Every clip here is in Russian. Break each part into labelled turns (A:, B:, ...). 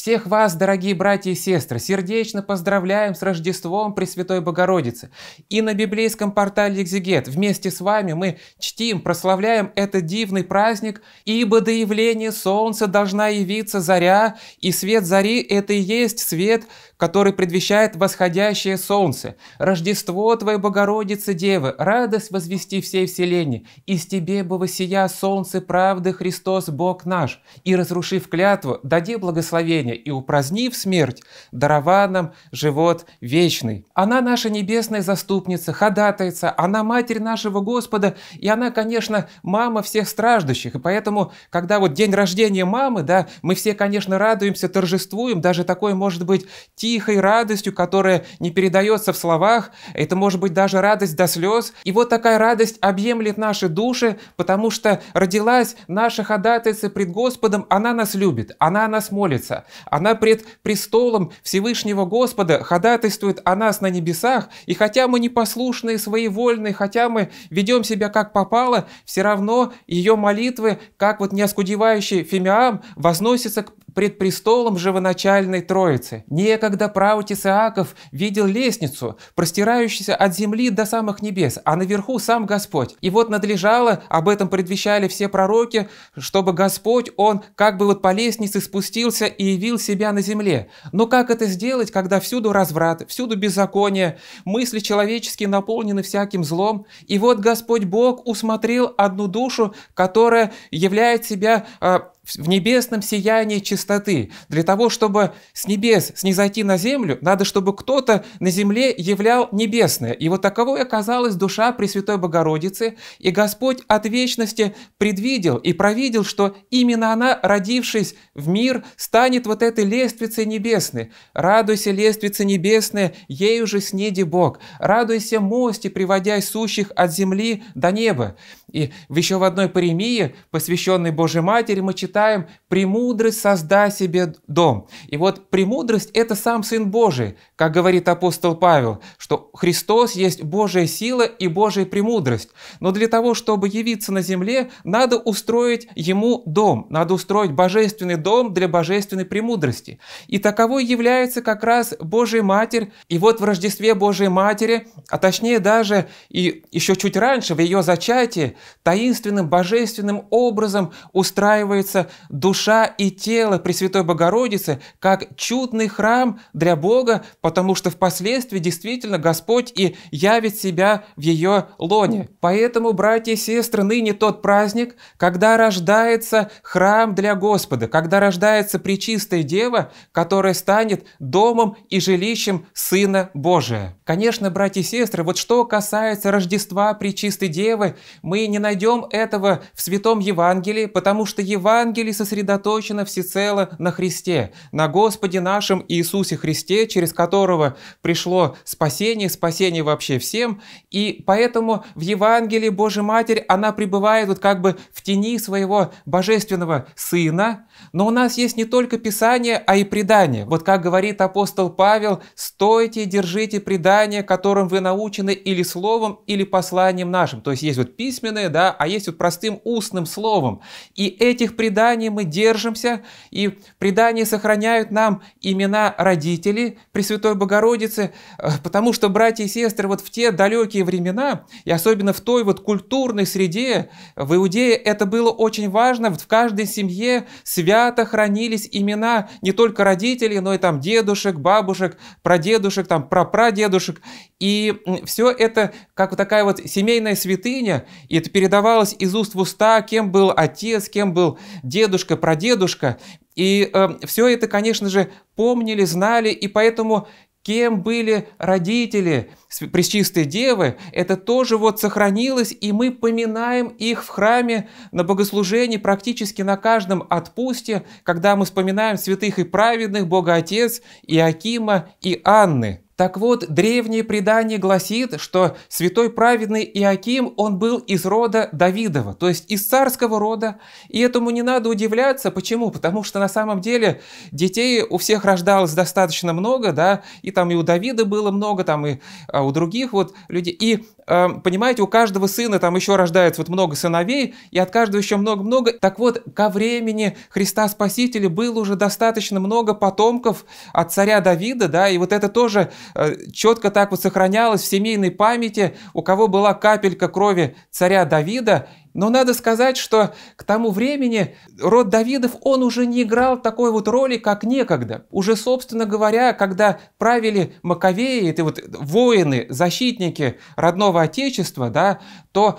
A: Всех вас, дорогие братья и сестры, сердечно поздравляем с Рождеством Пресвятой Богородицы. И на библейском портале Экзигет вместе с вами мы чтим, прославляем этот дивный праздник, ибо до явления солнца должна явиться заря, и свет зари – это и есть свет, который предвещает восходящее солнце. Рождество Твое, Богородица Девы, радость возвести всей вселенной. Из Тебе бы воссия солнце правды Христос Бог наш, и, разрушив клятву, дади благословение искупления и, упразднив смерть, дарова нам живот вечный. Она наша небесная заступница, ходатайца, она Матерь нашего Господа, и она, конечно, мама всех страждущих. И поэтому, когда вот день рождения мамы, да, мы все, конечно, радуемся, торжествуем, даже такой, может быть, тихой радостью, которая не передается в словах, это может быть даже радость до слез. И вот такая радость объемлет наши души, потому что родилась наша ходатайца пред Господом, она нас любит, она нас молится, она пред престолом Всевышнего Господа ходатайствует о нас на небесах, и хотя мы непослушные, своевольные, хотя мы ведем себя как попало, все равно ее молитвы, как вот неоскудевающий фимиам, возносятся к пред престолом живоначальной Троицы. Некогда праутис Иаков видел лестницу, простирающуюся от земли до самых небес, а наверху сам Господь. И вот надлежало, об этом предвещали все пророки, чтобы Господь, Он как бы вот по лестнице спустился и явил себя на земле. Но как это сделать, когда всюду разврат, всюду беззаконие, мысли человеческие наполнены всяким злом? И вот Господь Бог усмотрел одну душу, которая являет себя а, в небесном сиянии чистоты. Для того, чтобы с небес снизойти на землю, надо, чтобы кто-то на земле являл небесное. И вот таковой оказалась душа Пресвятой Богородицы, и Господь от вечности предвидел и провидел, что именно она, родившись в мир, станет вот этой лествицей небесной. «Радуйся, лествица небесная, ей уже снеди Бог. Радуйся мости, приводя сущих от земли до неба». И еще в одной паремии, посвященной Божьей Матери, мы читаем, читаем «Премудрость создай себе дом». И вот премудрость – это сам Сын Божий, как говорит апостол Павел, что Христос есть Божья сила и Божья премудрость. Но для того, чтобы явиться на земле, надо устроить Ему дом, надо устроить божественный дом для божественной премудрости. И таковой является как раз Божья Матерь. И вот в Рождестве Божьей Матери, а точнее даже и еще чуть раньше, в ее зачатии, таинственным божественным образом устраивается является душа и тело Пресвятой Богородицы как чудный храм для Бога, потому что впоследствии действительно Господь и явит себя в ее лоне. Поэтому, братья и сестры, ныне тот праздник, когда рождается храм для Господа, когда рождается Пречистая Дева, которая станет домом и жилищем Сына Божия. Конечно, братья и сестры, вот что касается Рождества Пречистой Девы, мы не найдем этого в Святом Евангелии, потому что Евангелие Евангелии сосредоточено всецело на Христе, на Господе нашем Иисусе Христе, через которого пришло спасение, спасение вообще всем. И поэтому в Евангелии Божья Матерь, она пребывает вот как бы в тени своего божественного Сына. Но у нас есть не только Писание, а и предание. Вот как говорит апостол Павел, «Стойте, держите предание, которым вы научены или словом, или посланием нашим». То есть есть вот письменное, да, а есть вот простым устным словом. И этих преданий предании мы держимся, и предание сохраняют нам имена родителей Пресвятой Богородицы, э, потому что, братья и сестры, вот в те далекие времена, и особенно в той вот культурной среде, в Иудее это было очень важно, в каждой семье свято хранились имена не только родителей, но и там дедушек, бабушек, прадедушек, там прапрадедушек. И все это как такая вот семейная святыня, и это передавалось из уст в уста, кем был отец, кем был дедушка, прадедушка. И э, эм, все это, конечно же, помнили, знали, и поэтому кем были родители пречистой Девы, это тоже вот сохранилось, и мы поминаем их в храме на богослужении практически на каждом отпусте, когда мы вспоминаем святых и праведных, Бога Отец, и Акима, и Анны. Так вот, древнее предание гласит, что святой праведный Иаким, он был из рода Давидова, то есть из царского рода. И этому не надо удивляться. Почему? Потому что на самом деле детей у всех рождалось достаточно много, да, и там и у Давида было много, там и а, у других вот людей. И Эм, понимаете, у каждого сына там еще рождается вот много сыновей, и от каждого еще много-много. Так вот, ко времени Христа Спасителя было уже достаточно много потомков от царя Давида, да, и вот это тоже э, четко так вот сохранялось в семейной памяти, у кого была капелька крови царя Давида, но надо сказать, что к тому времени род Давидов, он уже не играл такой вот роли, как некогда. Уже, собственно говоря, когда правили Маковеи, это вот воины, защитники родного отечества, да, то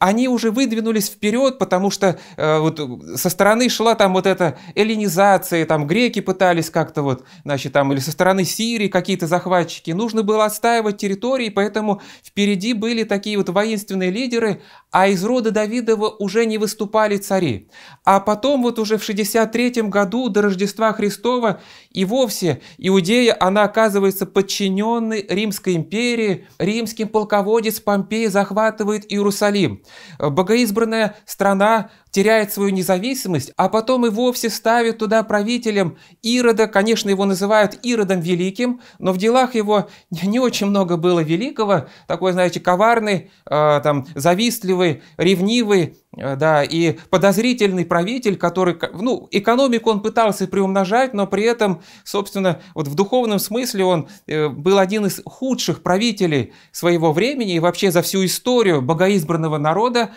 A: они уже выдвинулись вперед, потому что э, вот со стороны шла там вот эта эллинизация, там греки пытались как-то вот, значит, там или со стороны Сирии какие-то захватчики. Нужно было отстаивать территории, поэтому впереди были такие вот воинственные лидеры, а из рода Давидова уже не выступали цари. А потом вот уже в 63 году до Рождества Христова и вовсе Иудея, она оказывается подчиненной Римской империи, римский полководец Помпей захватывает Иерусалим. Богоизбранная страна теряет свою независимость, а потом и вовсе ставит туда правителем Ирода, конечно, его называют Иродом Великим, но в делах его не очень много было великого, такой, знаете, коварный, э, там, завистливый, ревнивый, э, да, и подозрительный правитель, который, ну, экономику он пытался приумножать, но при этом, собственно, вот в духовном смысле он э, был один из худших правителей своего времени и вообще за всю историю богоизбранного народа,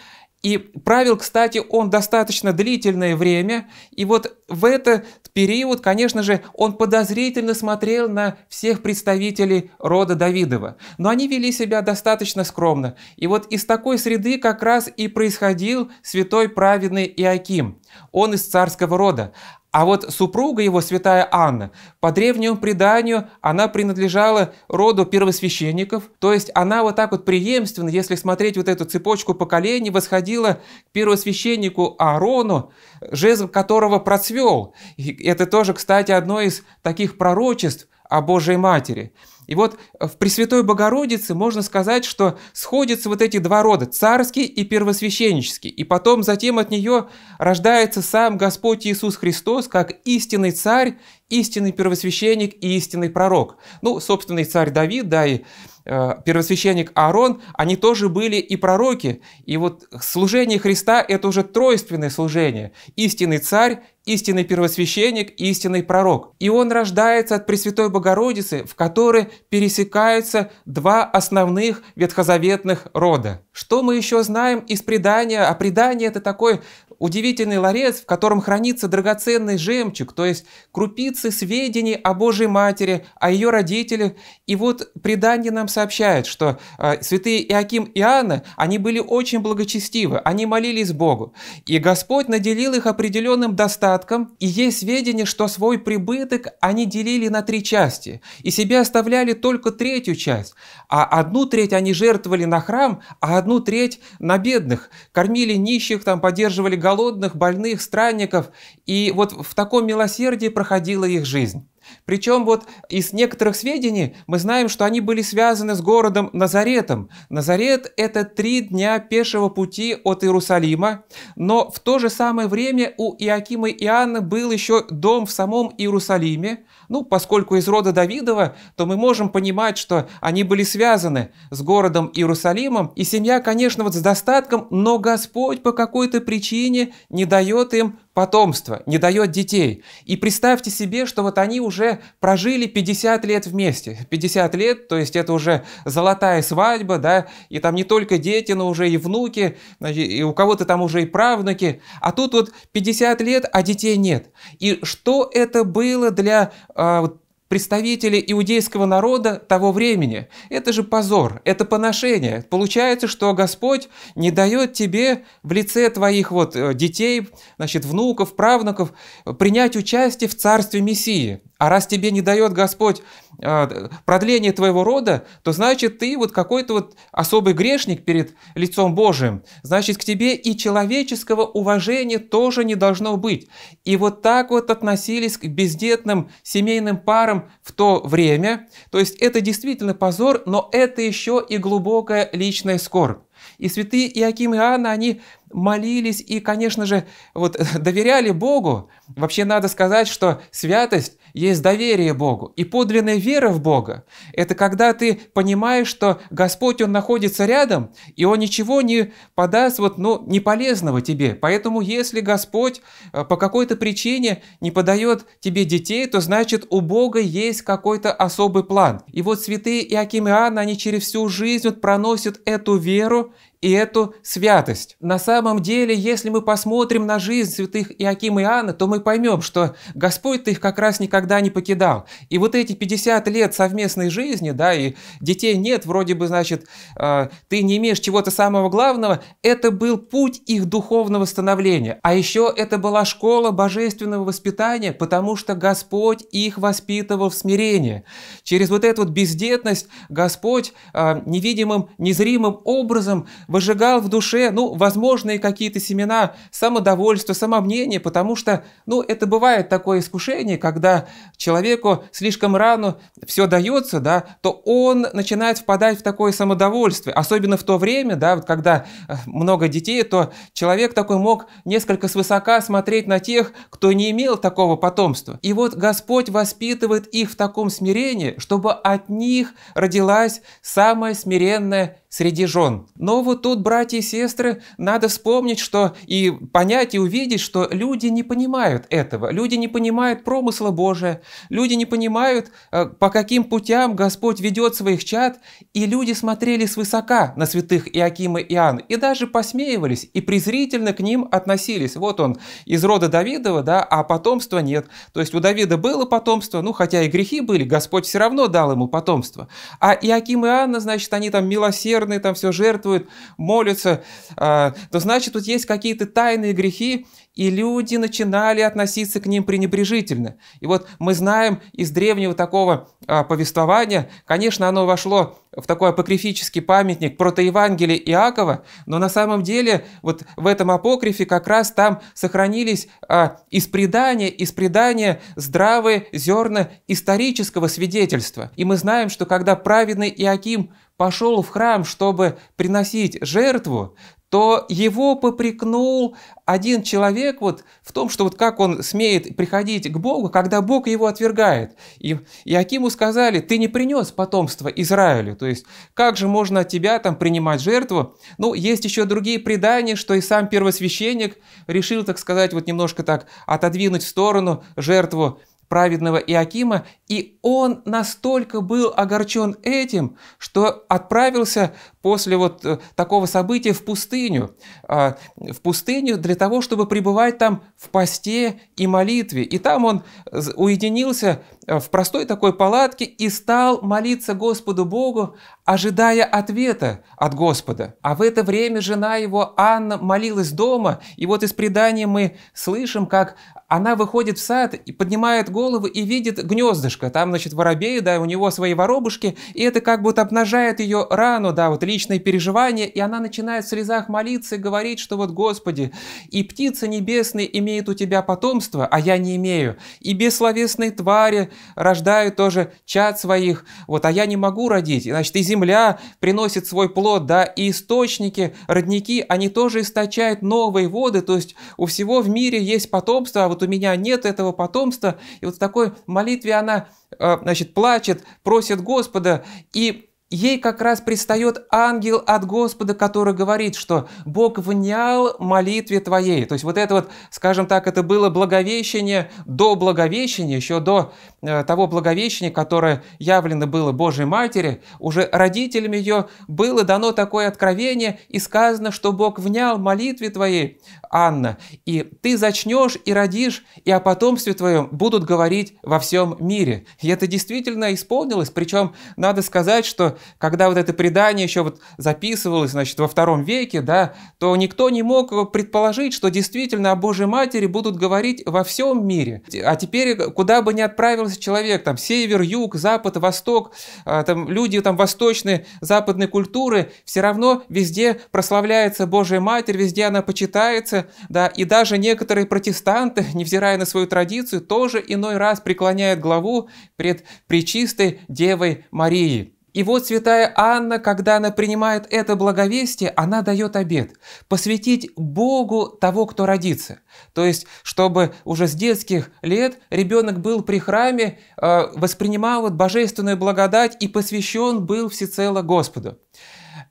A: и правил, кстати, он достаточно длительное время. И вот в этот период, конечно же, он подозрительно смотрел на всех представителей рода Давидова. Но они вели себя достаточно скромно. И вот из такой среды как раз и происходил святой праведный Иаким. Он из царского рода. А вот супруга его, святая Анна, по древнему преданию, она принадлежала роду первосвященников, то есть она вот так вот преемственно, если смотреть вот эту цепочку поколений, восходила к первосвященнику Аарону, жезл которого процвел. И это тоже, кстати, одно из таких пророчеств о Божьей Матери – и вот э, в Пресвятой Богородице можно сказать, что сходятся вот эти два рода, царский и первосвященнический. И потом, затем от нее рождается сам Господь Иисус Христос, как истинный царь, истинный первосвященник и истинный пророк. Ну, собственный царь Давид, да, и э, первосвященник Аарон, они тоже были и пророки. И вот служение Христа – это уже тройственное служение. Истинный царь, истинный первосвященник, истинный пророк. И он рождается от Пресвятой Богородицы, в которой пересекаются два основных ветхозаветных рода. Что мы еще знаем из предания? А предание – это такой Удивительный ларец, в котором хранится драгоценный жемчуг, то есть крупицы сведений о Божьей Матери, о ее родителях. И вот предание нам сообщает, что э, святые Иаким и Анна, они были очень благочестивы, они молились Богу. И Господь наделил их определенным достатком, и есть сведения, что свой прибыток они делили на три части, и себе оставляли только третью часть, а одну треть они жертвовали на храм, а одну треть на бедных, кормили нищих, там поддерживали голодных, больных, странников, и вот в таком милосердии проходила их жизнь. Причем вот из некоторых сведений мы знаем, что они были связаны с городом Назаретом. Назарет – это три дня пешего пути от Иерусалима, но в то же самое время у Иакима и Иоанна был еще дом в самом Иерусалиме. Ну, поскольку из рода Давидова, то мы можем понимать, что они были связаны с городом Иерусалимом, и семья, конечно, вот с достатком, но Господь по какой-то причине не дает им потомство, не дает детей. И представьте себе, что вот они уже прожили 50 лет вместе. 50 лет, то есть это уже золотая свадьба, да, и там не только дети, но уже и внуки, и у кого-то там уже и правнуки. А тут вот 50 лет, а детей нет. И что это было для а, представители иудейского народа того времени. Это же позор, это поношение. Получается, что Господь не дает тебе в лице твоих вот э, детей, значит, внуков, правнуков принять участие в царстве Мессии. А раз тебе не дает Господь э, продление твоего рода, то значит ты вот какой-то вот особый грешник перед лицом Божиим. Значит, к тебе и человеческого уважения тоже не должно быть. И вот так вот относились к бездетным семейным парам примером в то время. То есть это действительно позор, но это еще и глубокая личная скорбь. И святые Иоаким и Анна, они молились и, конечно же, вот, доверяли Богу. Вообще надо сказать, что святость есть доверие Богу. И подлинная вера в Бога – это когда ты понимаешь, что Господь, Он находится рядом, и Он ничего не подаст вот, ну, неполезного тебе. Поэтому если Господь э, по какой-то причине не подает тебе детей, то значит у Бога есть какой-то особый план. И вот святые Иаким и Анна, они через всю жизнь вот проносят эту веру и эту святость. На самом деле, если мы посмотрим на жизнь святых Иаким и Анны, то мы поймем, что Господь их как раз никогда не покидал. И вот эти 50 лет совместной жизни, да, и детей нет, вроде бы, значит, а, ты не имеешь чего-то самого главного, это был путь их духовного становления. А еще это была школа божественного воспитания, потому что Господь их воспитывал в смирении. Через вот эту вот бездетность Господь а, невидимым, незримым образом выжигал в душе, ну, возможные какие-то семена самодовольства, самомнения, потому что, ну, это бывает такое искушение, когда человеку слишком рано все дается, да, то он начинает впадать в такое самодовольство, особенно в то время, да, вот когда э, много детей, то человек такой мог несколько свысока смотреть на тех, кто не имел такого потомства. И вот Господь воспитывает их в таком смирении, чтобы от них родилась самая смиренная среди жен. Но вот тут, братья и сестры, надо вспомнить, что и понять и увидеть, что люди не понимают этого. Люди не понимают промысла Божия. Люди не понимают, э, по каким путям Господь ведет своих чад. И люди смотрели свысока на святых Иакима и Иоанн. И даже посмеивались, и презрительно к ним относились. Вот он из рода Давидова, да, а потомства нет. То есть у Давида было потомство, ну хотя и грехи были, Господь все равно дал ему потомство. А Иаким и Анна, значит, они там милосердны, правоверные там все жертвуют, молятся, а, то значит, тут есть какие-то тайные грехи, и люди начинали относиться к ним пренебрежительно. И вот мы знаем из древнего такого а, повествования, конечно, оно вошло в такой апокрифический памятник протоевангелия Иакова, но на самом деле вот в этом апокрифе как раз там сохранились а, из предания, из предания здравые зерна исторического свидетельства. И мы знаем, что когда праведный Иаким пошел в храм, чтобы приносить жертву, то его попрекнул один человек вот в том, что вот как он смеет приходить к Богу, когда Бог его отвергает. И Иакиму сказали, ты не принес потомство Израилю, то есть как же можно от тебя там принимать жертву? Ну, есть еще другие предания, что и сам первосвященник решил, так сказать, вот немножко так отодвинуть в сторону жертву праведного Иакима, и он настолько был огорчен этим, что отправился после вот э, такого события в пустыню, а, в пустыню для того, чтобы пребывать там в посте и молитве. И там он э, уединился э, в простой такой палатке и стал молиться Господу Богу, ожидая ответа от Господа. А в это время жена его Анна молилась дома, и вот из предания мы слышим, как она выходит в сад и поднимает голову и видит гнездышко. Там, значит, воробей, да, у него свои воробушки, и это как будто обнажает ее рану, да, вот личные переживания, и она начинает в слезах молиться и говорить, что вот Господи, и птица небесные имеет у Тебя потомство, а я не имею, и бессловесные твари рождают тоже чад своих, вот, а я не могу родить, значит, и земля приносит свой плод, да, и источники, родники, они тоже источают новые воды, то есть у всего в мире есть потомство, а вот у меня нет этого потомства, и вот в такой молитве она, э, значит, плачет, просит Господа, и Ей как раз пристает ангел от Господа, который говорит, что Бог внял молитве твоей. То есть вот это вот, скажем так, это было благовещение до благовещения, еще до э, того благовещения, которое явлено было Божьей Матери, уже родителям ее было дано такое откровение и сказано, что Бог внял молитве твоей, Анна, и ты зачнешь и родишь, и о потомстве твоем будут говорить во всем мире. И это действительно исполнилось, причем надо сказать, что когда вот это предание еще вот записывалось, значит, во втором веке, да, то никто не мог предположить, что действительно о Божьей Матери будут говорить во всем мире. А теперь, куда бы ни отправился человек, там, север, юг, запад, восток, а, там, люди там восточной, западной культуры, все равно везде прославляется Божья Матерь, везде она почитается, да, и даже некоторые протестанты, невзирая на свою традицию, тоже иной раз преклоняют главу пред Пречистой Девой Марией. И вот святая Анна, когда она принимает это благовестие, она дает обед – посвятить Богу того, кто родится. То есть, чтобы уже с детских лет ребенок был при храме, э, воспринимал вот божественную благодать и посвящен был всецело Господу.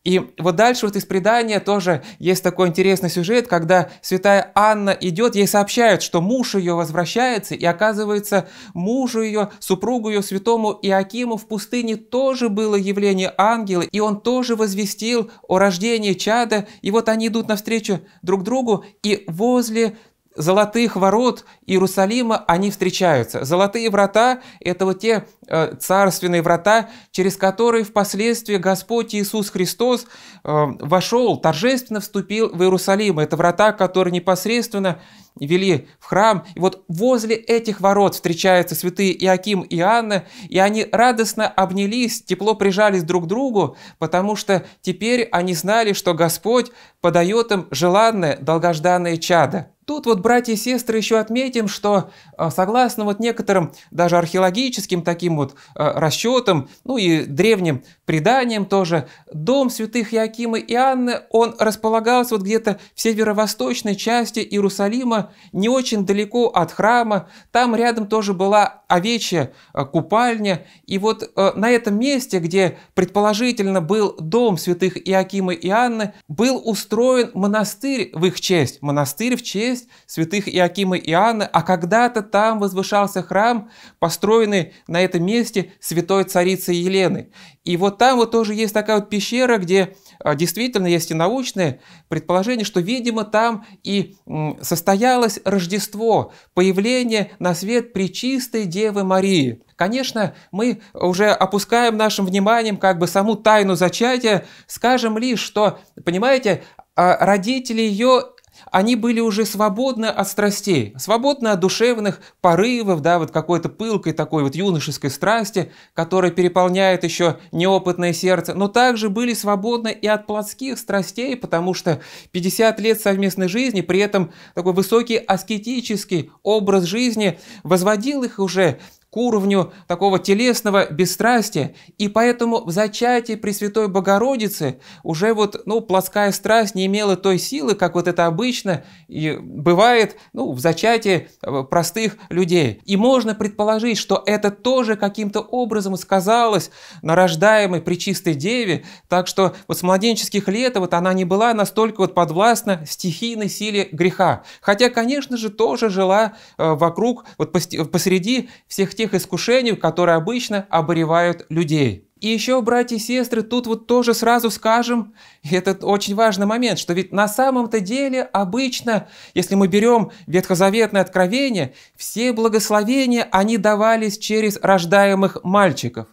A: И вот дальше вот из предания тоже есть такой интересный сюжет, когда святая Анна идет, ей сообщают, что муж ее возвращается, и оказывается, мужу ее, супругу ее, святому Иакиму в пустыне тоже было явление ангела, и он тоже возвестил о рождении чада, и вот они идут навстречу друг другу, и возле золотых ворот Иерусалима они встречаются. Золотые врата – это вот те э, царственные врата, через которые впоследствии Господь Иисус Христос э, вошел, торжественно вступил в Иерусалим. Это врата, которые непосредственно вели в храм. И вот возле этих ворот встречаются святые Иаким и Анна, и они радостно обнялись, тепло прижались друг к другу, потому что теперь они знали, что Господь подает им желанное, долгожданное чадо. Тут вот, братья и сестры, еще отметим, что а, согласно вот некоторым даже археологическим таким вот а, расчетам, ну и древним преданиям тоже, дом святых Якимы и Анны, он располагался вот где-то в северо-восточной части Иерусалима, не очень далеко от храма. Там рядом тоже была овечья э, купальня. И вот э, на этом месте, где предположительно был дом святых Иакимы и Анны, был устроен монастырь в их честь. Монастырь в честь святых Иакимы и Анны, а когда-то там возвышался храм, построенный на этом месте святой царицы Елены. И вот там вот тоже есть такая вот пещера, где а, действительно есть и научное предположение, что, видимо, там и состоялось Рождество, появление на свет Пречистой Девы Марии. Конечно, мы уже опускаем нашим вниманием как бы саму тайну зачатия, скажем лишь, что, понимаете, а, родители ее они были уже свободны от страстей, свободны от душевных порывов, да, вот какой-то пылкой такой вот юношеской страсти, которая переполняет еще неопытное сердце, но также были свободны и от плотских страстей, потому что 50 лет совместной жизни, при этом такой высокий аскетический образ жизни возводил их уже к уровню такого телесного бесстрастия, и поэтому в зачатии Пресвятой Богородицы уже вот, ну, плоская страсть не имела той силы, как вот это обычно и бывает, ну, в зачатии э, простых людей. И можно предположить, что это тоже каким-то образом сказалось на рождаемой Пречистой Деве, так что вот с младенческих лет вот она не была настолько вот подвластна стихийной силе греха. Хотя, конечно же, тоже жила э, вокруг, вот посреди всех тех тех искушений, которые обычно обуревают людей. И еще, братья и сестры, тут вот тоже сразу скажем, и это очень важный момент, что ведь на самом-то деле обычно, если мы берем ветхозаветное откровение, все благословения, они давались через рождаемых мальчиков.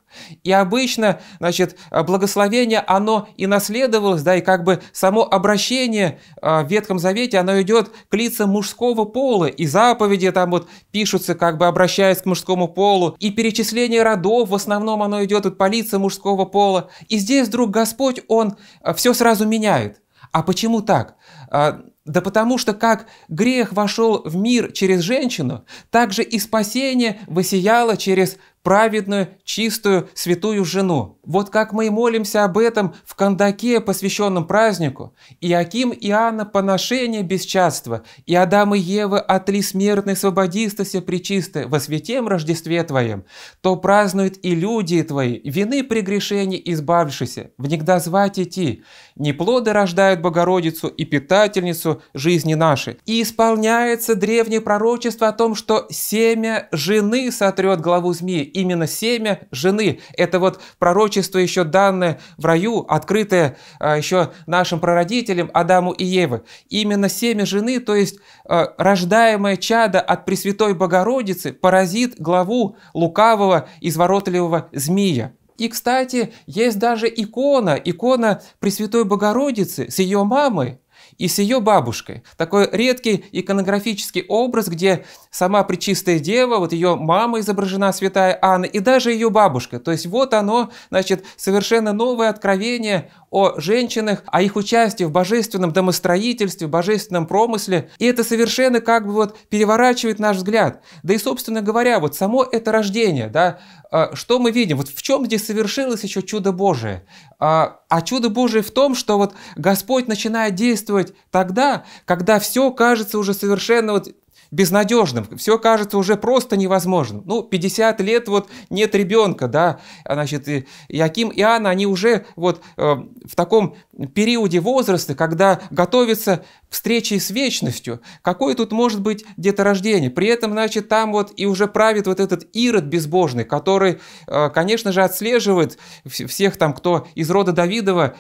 A: И обычно, значит, благословение, оно и наследовалось, да, и как бы само обращение а, в Ветхом Завете, оно идет к лицам мужского пола, и заповеди там вот пишутся, как бы обращаясь к мужскому полу, и перечисление родов, в основном оно идет вот по лицам мужского пола. И здесь вдруг Господь, Он а, все сразу меняет. А почему так? А, да потому что как грех вошел в мир через женщину, так же и спасение высияло через праведную, чистую, святую жену. Вот как мы и молимся об этом в Кандаке, посвященном празднику. Иаким и Анна поношение бесчадства, и Адам и Ева от ли смертной свободистося причисты во святем Рождестве Твоем, то празднуют и люди Твои, вины прегрешений избавившися, внегда звать идти. Не плоды рождают Богородицу и питательницу жизни нашей. И исполняется древнее пророчество о том, что семя жены сотрет главу змеи, именно семя жены. Это вот пророчество еще данное в раю, открытое а, еще нашим прародителям Адаму и Еве. Именно семя жены, то есть а, рождаемое чадо от Пресвятой Богородицы, поразит главу лукавого, изворотливого змея. И, кстати, есть даже икона, икона Пресвятой Богородицы с ее мамой, и с ее бабушкой. Такой редкий иконографический образ, где сама Пречистая Дева, вот ее мама изображена, святая Анна, и даже ее бабушка. То есть вот оно, значит, совершенно новое откровение о женщинах, о их участии в божественном домостроительстве, в божественном промысле. И это совершенно как бы вот переворачивает наш взгляд. Да и, собственно говоря, вот само это рождение, да, а, что мы видим? Вот в чем здесь совершилось еще чудо Божие? А, а чудо Божие в том, что вот Господь начинает действовать действовать тогда, когда все кажется уже совершенно вот безнадежным, все кажется уже просто невозможным. Ну, 50 лет вот нет ребенка, да, а, значит, и Яким и Анна, они уже вот э, в таком периоде возраста, когда готовится встречи с вечностью, какое тут может быть деторождение? При этом, значит, там вот и уже правит вот этот Ирод безбожный, который, э, конечно же, отслеживает всех там, кто из рода Давидова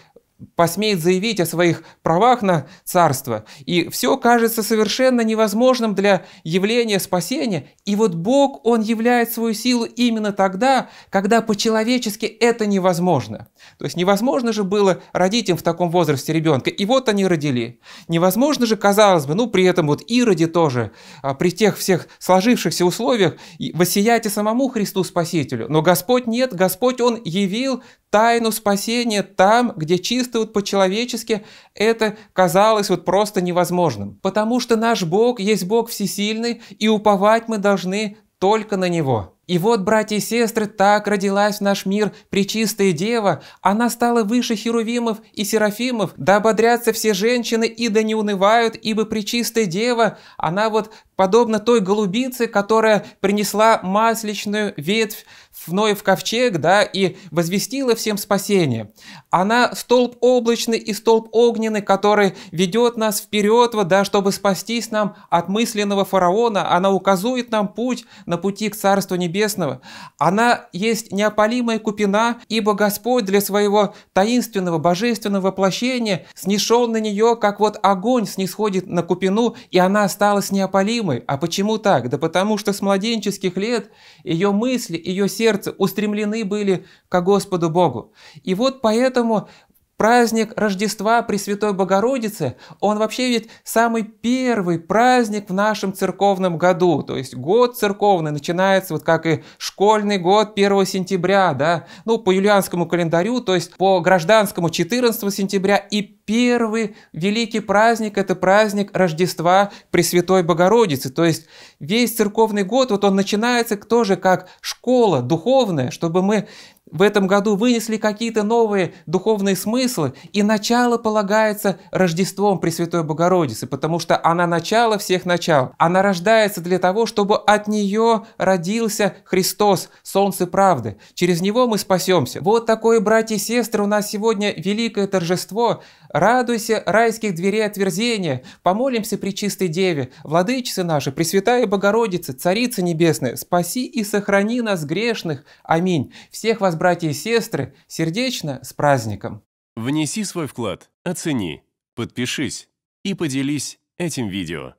A: посмеет заявить о своих правах на царство. И все кажется совершенно невозможным для явления спасения. И вот Бог, Он являет свою силу именно тогда, когда по-человечески это невозможно. То есть невозможно же было родить им в таком возрасте ребенка. И вот они родили. Невозможно же, казалось бы, ну при этом вот Ироде тоже, а, при тех всех сложившихся условиях, воссияйте самому Христу Спасителю. Но Господь нет, Господь Он явил тайну спасения там, где чисто чисто вот по-человечески это казалось вот просто невозможным. Потому что наш Бог есть Бог всесильный, и уповать мы должны только на Него. И вот, братья и сестры, так родилась в наш мир Пречистая Дева, она стала выше Херувимов и Серафимов, да ободрятся все женщины и да не унывают, ибо Пречистая Дева, она вот подобно той голубице, которая принесла масличную ветвь в Ноев ковчег, да, и возвестила всем спасение. Она столб облачный и столб огненный, который ведет нас вперед, вот, да, чтобы спастись нам от мысленного фараона, она указует нам путь на пути к Царству Небесному, Небесного, она есть неопалимая купина, ибо Господь для своего таинственного божественного воплощения снишел на нее, как вот огонь снисходит на купину, и она осталась неопалимой. А почему так? Да потому что с младенческих лет ее мысли, ее сердце устремлены были ко Господу Богу. И вот поэтому Праздник Рождества Пресвятой Богородицы, он вообще ведь самый первый праздник в нашем церковном году. То есть год церковный начинается вот как и школьный год 1 сентября, да, ну по юлианскому календарю, то есть по гражданскому 14 сентября и первый великий праздник – это праздник Рождества Пресвятой Богородицы. То есть весь церковный год, вот он начинается тоже как школа духовная, чтобы мы в этом году вынесли какие-то новые духовные смыслы, и начало полагается Рождеством Пресвятой Богородицы, потому что она начало всех начал. Она рождается для того, чтобы от нее родился Христос, Солнце правды. Через него мы спасемся. Вот такое, братья и сестры, у нас сегодня великое торжество. Радуйся райских дверей отверзения. Помолимся при чистой Деве, Владычице нашей, Пресвятая Богородица, Царица Небесная, спаси и сохрани нас грешных. Аминь. Всех вас, братья и сестры, сердечно с праздником! Внеси свой вклад, оцени, подпишись и поделись этим видео.